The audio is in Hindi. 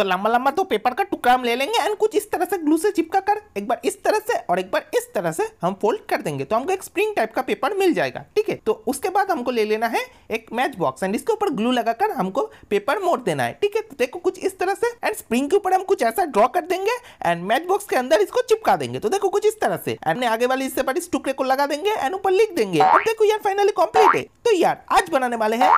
तो लंबा लंबा दो पेपर का टुकड़ा हम ले लेंगे एंड कुछ इस तरह से ग्लू से चिपका कर एक बार इस तरह से और एक बार इस तरह से हम फोल्ड कर देंगे तो हमको एक स्प्रिंग टाइप का पेपर मिल जाएगा ठीक है तो उसके बाद हमको ले लेना है एक मैच बॉक्स एंड इसके ऊपर ग्लू लगाकर हमको पेपर मोड़ देना है ठीक है तो देखो कुछ इस तरह से एंड स्प्रिंग के ऊपर हम कुछ ऐसा ड्रॉ कर देंगे एंड मैच बॉक्स के अंदर इसको चिपका देंगे तो देखो कुछ इस तरह से एंड आगे वाले इससे पर इस टुकड़े को लगा देंगे एंड ऊपर लिख देंगे और देखो यार फाइनली कॉम्प्लीट है तो यार आज बनाने वाले हैं